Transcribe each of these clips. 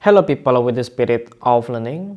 Hello people with the spirit of learning.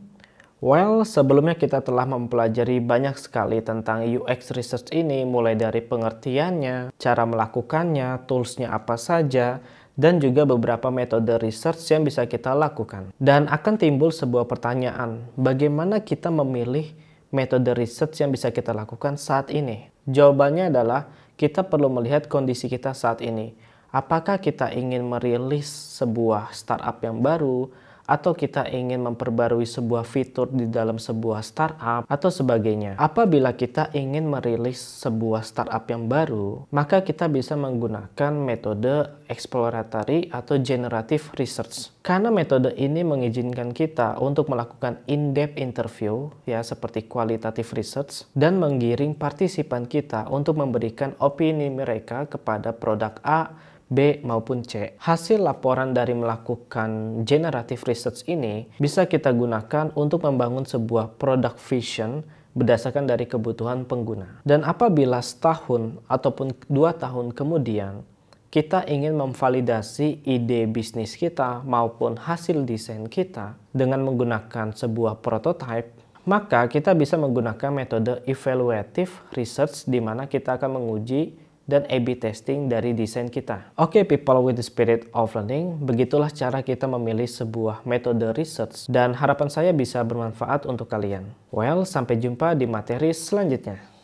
Well, sebelumnya kita telah mempelajari banyak sekali tentang UX research ini mulai dari pengertiannya, cara melakukannya, toolsnya apa saja, dan juga beberapa metode research yang bisa kita lakukan. Dan akan timbul sebuah pertanyaan, bagaimana kita memilih metode research yang bisa kita lakukan saat ini? Jawabannya adalah kita perlu melihat kondisi kita saat ini. Apakah kita ingin merilis sebuah startup yang baru atau kita ingin memperbarui sebuah fitur di dalam sebuah startup atau sebagainya. Apabila kita ingin merilis sebuah startup yang baru, maka kita bisa menggunakan metode exploratory atau generative research. Karena metode ini mengizinkan kita untuk melakukan in-depth interview ya seperti qualitative research dan menggiring partisipan kita untuk memberikan opini mereka kepada produk A B maupun C. Hasil laporan dari melakukan generative research ini bisa kita gunakan untuk membangun sebuah product vision berdasarkan dari kebutuhan pengguna. Dan apabila setahun ataupun dua tahun kemudian kita ingin memvalidasi ide bisnis kita maupun hasil desain kita dengan menggunakan sebuah prototype, maka kita bisa menggunakan metode evaluative research di mana kita akan menguji dan A-B testing dari desain kita. Oke, okay, people with the spirit of learning, begitulah cara kita memilih sebuah metode research dan harapan saya bisa bermanfaat untuk kalian. Well, sampai jumpa di materi selanjutnya.